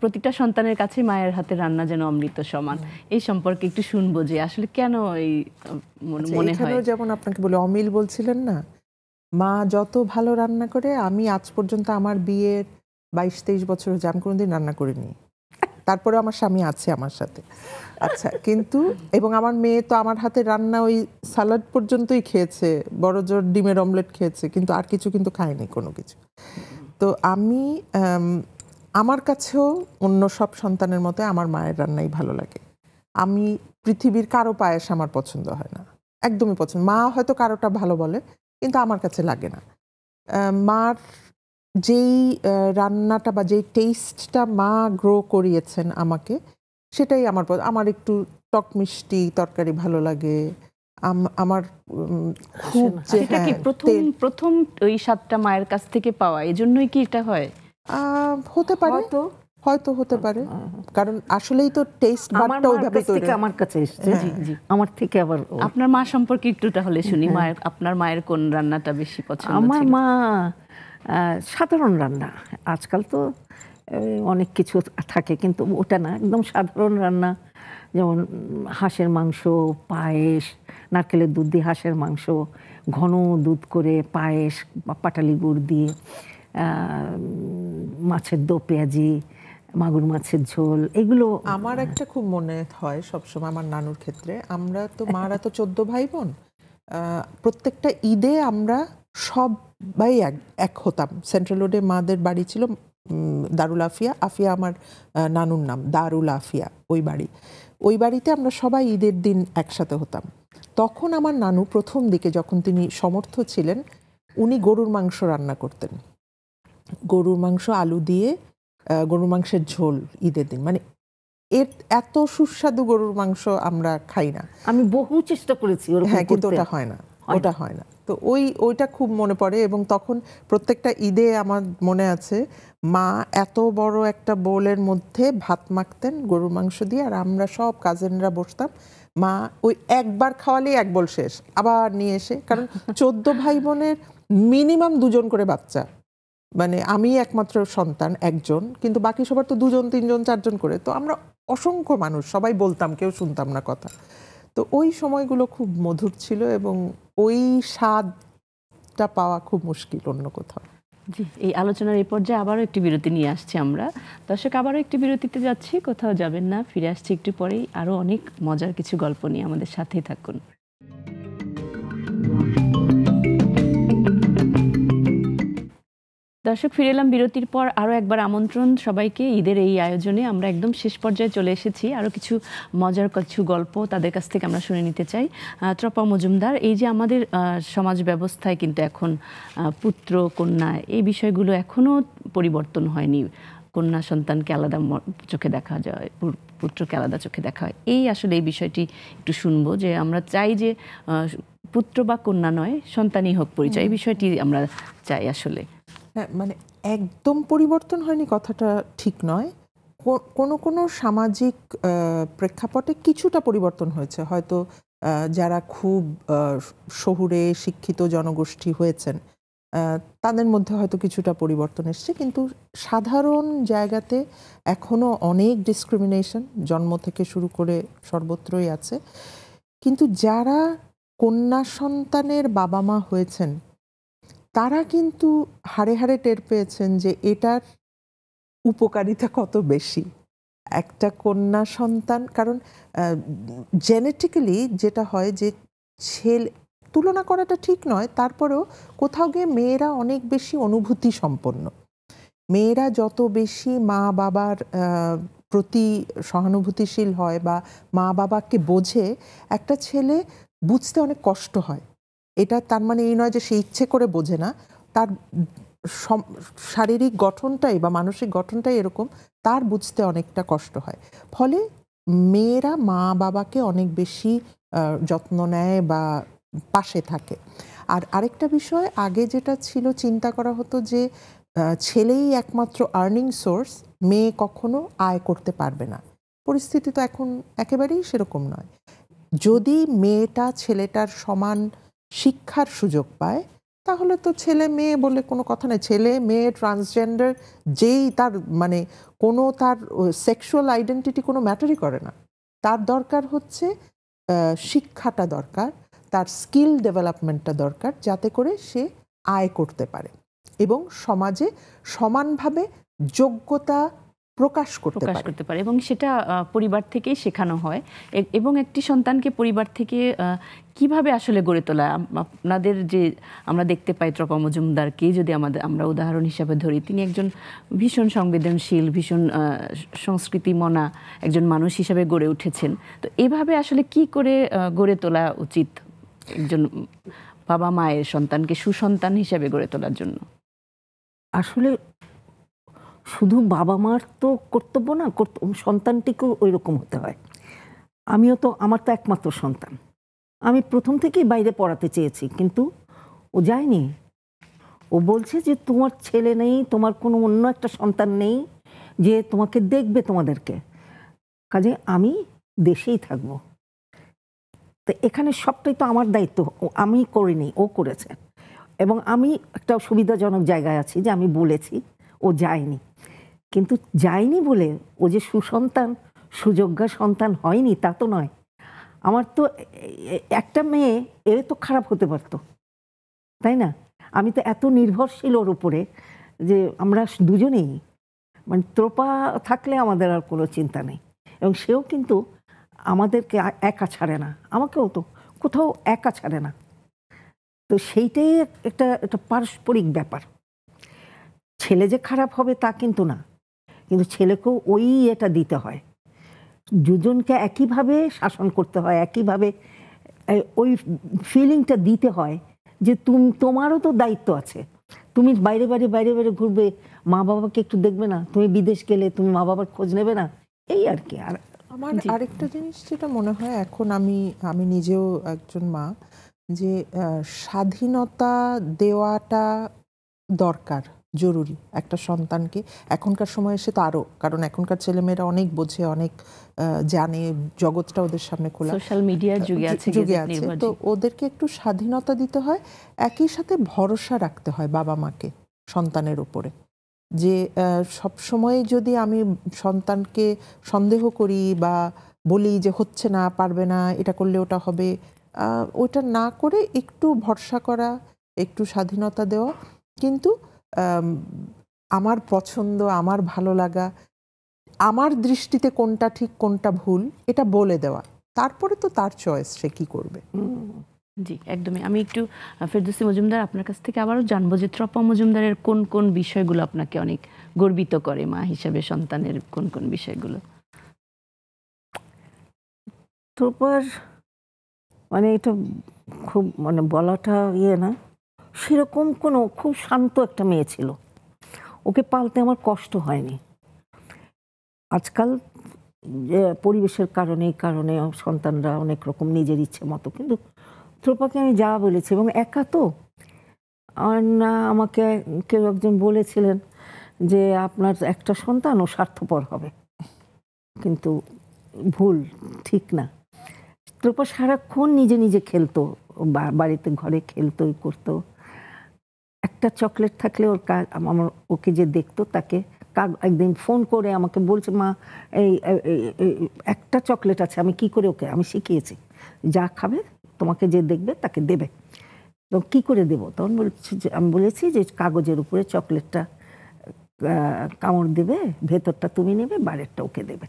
প্রতিটা সন্তানের কাছে মায়ের হাতের রান্না যেন অমৃত সমান এই সম্পর্কে একটু শুনবো যে আসলে কেন এই আচ্ছা, মনে হয় যেমন আপনাকে বলে অমিল বলছিলেন না মা যত ভালো রান্না করে আমি আজ পর্যন্ত আমার বিয়ের বাইশ তেইশ বছর হয়েছে আমি কোনোদিন রান্না করিনি তারপরে আমার স্বামী আছে আমার সাথে আচ্ছা কিন্তু এবং আমার মেয়ে তো আমার হাতে রান্না ওই স্যালাড পর্যন্তই খেয়েছে বড় জোর ডিমের অমলেট খেয়েছে কিন্তু আর কিছু কিন্তু খায়নি কোনো কিছু তো আমি আমার কাছেও অন্য সব সন্তানের মতো আমার মায়ের রান্নাই ভালো লাগে আমি পৃথিবীর কারো পায়েস আমার পছন্দ হয় না একদমই পছন্দ মা হয়তো কারোটা ভালো বলে কিন্তু আমার কাছে লাগে না মার যেই রান্নাটা বা যেই টেস্টটা মা গ্রো করিয়েছেন আমাকে সেটাই আমার আমার একটু টক মিষ্টি তরকারি ভালো লাগে আমার খুব যেটা কি হ্যাঁ, প্রথম প্রথম ওই সাতটা মায়ের কাছ থেকে পাওয়া এই জন্যই কি এটা হয় হতে পারে তো হয়তো হতে পারে কারণ আসলেই তো টেস্ট বাটটা ওইভাবে তৈরি আমার কাছে এসেছে হ্যাঁ। জি জি আমার থেকে আবার আপনার মা সম্পর্কে একটু তাহলে শুনি হ্যাঁ। মায়ের আপনার মায়ের কোন রান্নাটা বেশি পছন্দ আমার মা সাধারণ রান্না আজকাল তো অনেক কিছু থাকে কিন্তু ওটা না একদম সাধারণ রান্না যেমন হাঁসের মাংস পায়েস নারকেলের দুধ দিয়ে হাঁসের মাংস ঘন দুধ করে পায়েস পাটালি গুড় দিয়ে মাছের দো পেঁয়াজি মাগুর মাছের ঝোল এগুলো আমার একটা খুব মনে হয় সবসময় আমার নানুর ক্ষেত্রে আমরা তো মারা তো চোদ্দ ভাই বোন প্রত্যেকটা ঈদে আমরা সবাই এক এক হতাম সেন্ট্রাল রোডে মাদের বাড়ি ছিল দারুল আফিয়া আফিয়া আমার নানুর নাম দারুল আফিয়া ওই বাড়ি ওই বাড়িতে আমরা সবাই ঈদের দিন একসাথে হতাম তখন আমার নানু প্রথম দিকে যখন তিনি সমর্থ ছিলেন উনি গরুর মাংস রান্না করতেন গরুর মাংস আলু দিয়ে গরুর মাংসের ঝোল ঈদের দিন মানে এর এত সুস্বাদু গরুর মাংস আমরা খাই না আমি বহু চেষ্টা করেছি হ্যাঁ কিন্তু ওটা হয় না ওটা হয় না তো ওই ওইটা খুব মনে পড়ে এবং তখন প্রত্যেকটা ঈদে আমার মনে আছে মা এত বড় একটা বোলের মধ্যে ভাত মাখতেন গরুর মাংস দিয়ে আর আমরা সব কাজেনরা বসতাম মা ওই একবার খাওয়ালেই এক বল শেষ আবার নিয়ে এসে কারণ চোদ্দ ভাই বোনের মিনিমাম দুজন করে বাচ্চা মানে আমি একমাত্র সন্তান একজন কিন্তু বাকি সবার তো দুজন তিনজন চারজন করে তো আমরা অসংখ্য মানুষ সবাই বলতাম কেউ শুনতাম না কথা তো ওই সময়গুলো খুব মধুর ছিল এবং ওই স্বাদটা পাওয়া খুব মুশকিল অন্য কোথাও জি এই আলোচনার এই পর্যায়ে আবারও একটি বিরতি নিয়ে আসছি আমরা দর্শক আবারও একটি বিরতিতে যাচ্ছি কোথাও যাবেন না ফিরে আসছি একটু পরেই আরও অনেক মজার কিছু গল্প নিয়ে আমাদের সাথেই থাকুন দর্শক ফিরে এলাম বিরতির পর আরও একবার আমন্ত্রণ সবাইকে ঈদের এই আয়োজনে আমরা একদম শেষ পর্যায়ে চলে এসেছি আরও কিছু মজার কিছু গল্প তাদের কাছ থেকে আমরা শুনে নিতে চাই ত্রপা মজুমদার এই যে আমাদের সমাজ ব্যবস্থায় কিন্তু এখন পুত্র কন্যা এই বিষয়গুলো এখনও পরিবর্তন হয়নি কন্যা সন্তানকে আলাদা চোখে দেখা যায় পুত্রকে আলাদা চোখে দেখা হয় এই আসলে এই বিষয়টি একটু শুনবো যে আমরা চাই যে পুত্র বা কন্যা নয় সন্তানই হোক পরিচয় এই বিষয়টি আমরা চাই আসলে হ্যাঁ মানে একদম পরিবর্তন হয়নি কথাটা ঠিক নয় কোনো কোনো সামাজিক প্রেক্ষাপটে কিছুটা পরিবর্তন হয়েছে হয়তো যারা খুব শহুরে শিক্ষিত জনগোষ্ঠী হয়েছেন তাদের মধ্যে হয়তো কিছুটা পরিবর্তন এসছে কিন্তু সাধারণ জায়গাতে এখনও অনেক ডিসক্রিমিনেশন জন্ম থেকে শুরু করে সর্বত্রই আছে কিন্তু যারা কন্যা সন্তানের বাবা মা হয়েছেন তারা কিন্তু হাড়ে হাড়ে টের পেয়েছেন যে এটার উপকারিতা কত বেশি একটা কন্যা সন্তান কারণ জেনেটিক্যালি যেটা হয় যে ছেলে তুলনা করাটা ঠিক নয় তারপরেও কোথাও গিয়ে মেয়েরা অনেক বেশি অনুভূতি সম্পন্ন মেয়েরা যত বেশি মা বাবার প্রতি সহানুভূতিশীল হয় বা মা বাবাকে বোঝে একটা ছেলে বুঝতে অনেক কষ্ট হয় এটা তার মানে এই নয় যে সে ইচ্ছে করে বোঝে না তার শারীরিক গঠনটাই বা মানসিক গঠনটাই এরকম তার বুঝতে অনেকটা কষ্ট হয় ফলে মেয়েরা মা বাবাকে অনেক বেশি যত্ন নেয় বা পাশে থাকে আর আরেকটা বিষয় আগে যেটা ছিল চিন্তা করা হতো যে ছেলেই একমাত্র আর্নিং সোর্স মেয়ে কখনো আয় করতে পারবে না পরিস্থিতি তো এখন একেবারেই সেরকম নয় যদি মেয়েটা ছেলেটার সমান শিক্ষার সুযোগ পায় তাহলে তো ছেলে মেয়ে বলে কোনো কথা নেই ছেলে মেয়ে ট্রান্সজেন্ডার যেই তার মানে কোনো তার সেক্সুয়াল আইডেন্টিটি কোনো ম্যাটারই করে না তার দরকার হচ্ছে শিক্ষাটা দরকার তার স্কিল ডেভেলপমেন্টটা দরকার যাতে করে সে আয় করতে পারে এবং সমাজে সমানভাবে যোগ্যতা প্রকাশ করতে প্রকাশ করতে পারে এবং সেটা পরিবার থেকেই শেখানো হয় এবং একটি সন্তানকে পরিবার থেকে কিভাবে আসলে গড়ে তোলা আপনাদের যে আমরা দেখতে পাই ত্রপা মজুমদারকে যদি আমাদের আমরা উদাহরণ হিসাবে ধরি তিনি একজন ভীষণ সংবেদনশীল ভীষণ সংস্কৃতি মনা একজন মানুষ হিসাবে গড়ে উঠেছেন তো এভাবে আসলে কি করে গড়ে তোলা উচিত একজন বাবা মায়ের সন্তানকে সুসন্তান হিসাবে গড়ে তোলার জন্য আসলে শুধু বাবা মার তো কর্তব্য না সন্তানটিকেও ওই রকম হতে হয় আমিও তো আমার তো একমাত্র সন্তান আমি প্রথম থেকেই বাইরে পড়াতে চেয়েছি কিন্তু ও যায়নি ও বলছে যে তোমার ছেলে নেই তোমার কোনো অন্য একটা সন্তান নেই যে তোমাকে দেখবে তোমাদেরকে কাজে আমি দেশেই থাকব তো এখানে সবটাই তো আমার দায়িত্ব আমি করিনি ও করেছে এবং আমি একটা সুবিধাজনক জায়গায় আছি যে আমি বলেছি ও যায়নি কিন্তু যায়নি বলে ও যে সুসন্তান সুযোগ্যা সন্তান হয়নি তা তো নয় আমার তো একটা মেয়ে এ তো খারাপ হতে পারত তাই না আমি তো এত নির্ভরশীল ওর উপরে যে আমরা দুজনেই মানে ত্রোপা থাকলে আমাদের আর কোনো চিন্তা নেই এবং সেও কিন্তু আমাদেরকে একা ছাড়ে না আমাকেও তো কোথাও একা ছাড়ে না তো সেইটাই একটা একটা পারস্পরিক ব্যাপার ছেলে যে খারাপ হবে তা কিন্তু না কিন্তু ছেলেকেও ওই এটা দিতে হয় দুজনকে একইভাবে শাসন করতে হয় একইভাবে ওই ফিলিংটা দিতে হয় যে তুমি তোমারও তো দায়িত্ব আছে তুমি বাইরে বাইরে বাইরে বাইরে ঘুরবে মা বাবাকে একটু দেখবে না তুমি বিদেশ গেলে তুমি মা বাবার খোঁজ নেবে না এই আর কি আর আমার আরেকটা জিনিস যেটা মনে হয় এখন আমি আমি নিজেও একজন মা যে স্বাধীনতা দেওয়াটা দরকার জরুরি একটা সন্তানকে এখনকার সময় এসে তো আরও কারণ এখনকার ছেলেমেয়েরা অনেক বোঝে অনেক জানে জগৎটা ওদের সামনে খোলা সোশ্যাল মিডিয়ার যুগে আছে যুগে আছে তো ওদেরকে একটু স্বাধীনতা দিতে হয় একই সাথে ভরসা রাখতে হয় বাবা মাকে সন্তানের ওপরে যে সবসময় যদি আমি সন্তানকে সন্দেহ করি বা বলি যে হচ্ছে না পারবে না এটা করলে ওটা হবে ওটা না করে একটু ভরসা করা একটু স্বাধীনতা দেওয়া কিন্তু আমার পছন্দ আমার ভালো লাগা আমার দৃষ্টিতে কোনটা ঠিক কোনটা ভুল এটা বলে দেওয়া তারপরে তো তার চয়েস সে কী করবে জি একদমই আমি একটু ফেরদৌসি মজুমদার আপনার কাছ থেকে আবারও জানবো যে ত্রপা মজুমদারের কোন কোন বিষয়গুলো আপনাকে অনেক গর্বিত করে মা হিসাবে সন্তানের কোন কোন বিষয়গুলো ত্রপার মানে এটা খুব মানে বলাটা ইয়ে না সেরকম কোনো খুব শান্ত একটা মেয়ে ছিল ওকে পালতে আমার কষ্ট হয়নি আজকাল পরিবেশের কারণে কারণে সন্তানরা অনেক রকম নিজের ইচ্ছে মতো কিন্তু ত্রোপাকে আমি যা বলেছি এবং একা তো আর না আমাকে কেউ একজন বলেছিলেন যে আপনার একটা সন্তান ও স্বার্থপর হবে কিন্তু ভুল ঠিক না ত্রোপা সারাক্ষণ নিজে নিজে খেলতো বাড়িতে ঘরে খেলতো করতো একটা চকলেট থাকলে ওর আমার ওকে যে দেখতো তাকে একদিন ফোন করে আমাকে বলছে মা এই একটা চকলেট আছে আমি কি করে ওকে আমি শিখিয়েছি যা খাবে তোমাকে যে দেখবে তাকে দেবে তো কী করে দেব তখন বলছি যে আমি বলেছি যে কাগজের উপরে চকলেটটা কামড় দেবে ভেতরটা তুমি নেবে বাইরেরটা ওকে দেবে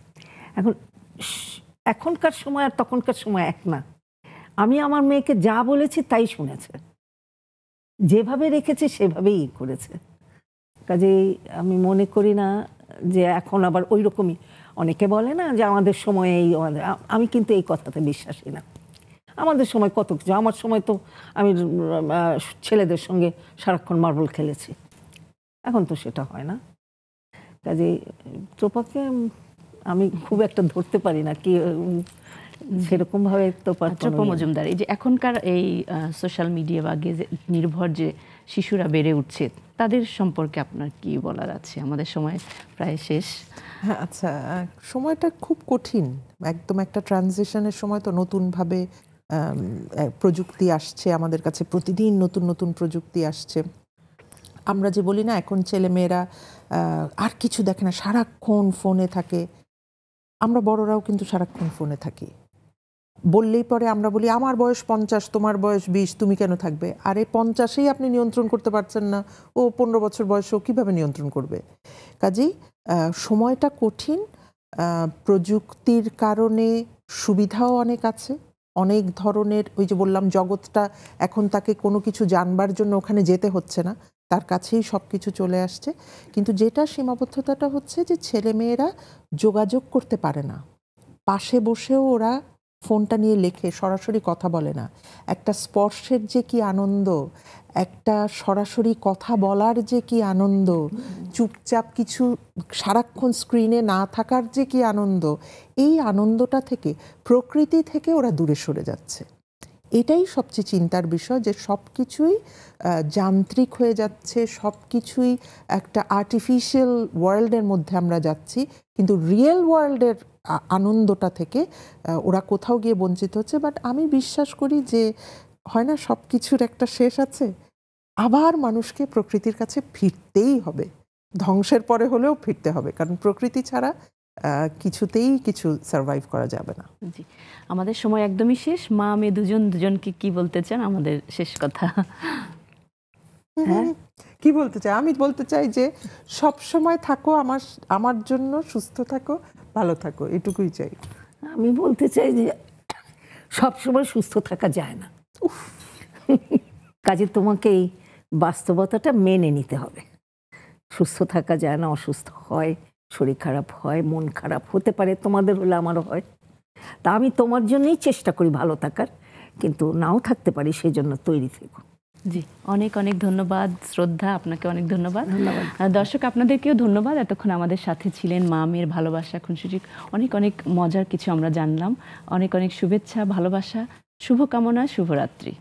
এখন এখনকার সময় আর তখনকার সময় এক না আমি আমার মেয়েকে যা বলেছি তাই শুনেছে যেভাবে রেখেছে সেভাবেই করেছে কাজেই আমি মনে করি না যে এখন আবার ওই রকমই অনেকে বলে না যে আমাদের সময়ে এই আমি কিন্তু এই কথাতে বিশ্বাসী না আমাদের সময় কত কিছু আমার সময় তো আমি ছেলেদের সঙ্গে সারাক্ষণ মার্বল খেলেছি এখন তো সেটা হয় না কাজে টোপাকে আমি খুব একটা ধরতে পারি না কি সেরকমভাবে তো পাত্রপ আচ্ছা, মজুমদার এই যে এখনকার এই সোশ্যাল মিডিয়া বা গেজেট নির্ভর যে শিশুরা বেড়ে উঠছে তাদের সম্পর্কে আপনার কি বলার আছে আমাদের সময় প্রায় শেষ হ্যাঁ, আচ্ছা সময়টা খুব কঠিন একদম একটা ট্রানজিশনের সময় তো নতুনভাবে প্রযুক্তি আসছে আমাদের কাছে প্রতিদিন নতুন নতুন প্রযুক্তি আসছে আমরা যে বলি না এখন ছেলেমেয়েরা আর কিছু দেখে না সারাক্ষণ ফোনে থাকে আমরা বড়রাও কিন্তু সারাক্ষণ ফোনে থাকি বললেই পরে আমরা বলি আমার বয়স পঞ্চাশ তোমার বয়স বিশ তুমি কেন থাকবে আর এই পঞ্চাশেই আপনি নিয়ন্ত্রণ করতে পারছেন না ও পনেরো বছর ও কীভাবে নিয়ন্ত্রণ করবে কাজেই সময়টা কঠিন প্রযুক্তির কারণে সুবিধাও অনেক আছে অনেক ধরনের ওই যে বললাম জগৎটা এখন তাকে কোনো কিছু জানবার জন্য ওখানে যেতে হচ্ছে না তার কাছেই সব কিছু চলে আসছে কিন্তু যেটা সীমাবদ্ধতাটা হচ্ছে যে ছেলেমেয়েরা যোগাযোগ করতে পারে না পাশে বসেও ওরা ফোনটা নিয়ে লেখে সরাসরি কথা বলে না একটা স্পর্শের যে কি আনন্দ একটা সরাসরি কথা বলার যে কি আনন্দ চুপচাপ কিছু সারাক্ষণ স্ক্রিনে না থাকার যে কি আনন্দ এই আনন্দটা থেকে প্রকৃতি থেকে ওরা দূরে সরে যাচ্ছে এটাই সবচেয়ে চিন্তার বিষয় যে সব কিছুই যান্ত্রিক হয়ে যাচ্ছে সব কিছুই একটা আর্টিফিশিয়াল ওয়ার্ল্ডের মধ্যে আমরা যাচ্ছি কিন্তু রিয়েল ওয়ার্ল্ডের আনন্দটা থেকে ওরা কোথাও গিয়ে বঞ্চিত হচ্ছে বাট আমি বিশ্বাস করি যে হয় না সব কিছুর একটা শেষ আছে আবার মানুষকে প্রকৃতির কাছে ফিরতেই হবে ধ্বংসের পরে হলেও ফিরতে হবে কারণ প্রকৃতি ছাড়া কিছুতেই কিছু সার্ভাইভ করা যাবে না জি আমাদের সময় একদমই শেষ মা মেয়ে দুজন দুজনকে কি বলতে চান আমাদের শেষ কথা হ্যাঁ, হ্যাঁ? কি বলতে চাই আমি বলতে চাই যে সব সময় থাকো আমার আমার জন্য সুস্থ থাকো ভালো থাকো এটুকুই চাই আমি বলতে চাই যে সবসময় সুস্থ থাকা যায় না কাজে তোমাকে এই বাস্তবতাটা মেনে নিতে হবে সুস্থ থাকা যায় না অসুস্থ হয় শরীর খারাপ হয় মন খারাপ হতে পারে তোমাদের হলে আমারও হয় তা আমি তোমার জন্যই চেষ্টা করি ভালো থাকার কিন্তু নাও থাকতে পারি সেই জন্য তৈরি থেকো জি অনেক অনেক ধন্যবাদ শ্রদ্ধা আপনাকে অনেক ধন্যবাদ দর্শক আপনাদেরকেও ধন্যবাদ এতক্ষণ আমাদের সাথে ছিলেন মা মেয়ের ভালোবাসা খুনসুটি অনেক অনেক মজার কিছু আমরা জানলাম অনেক অনেক শুভেচ্ছা ভালোবাসা শুভকামনা শুভরাত্রি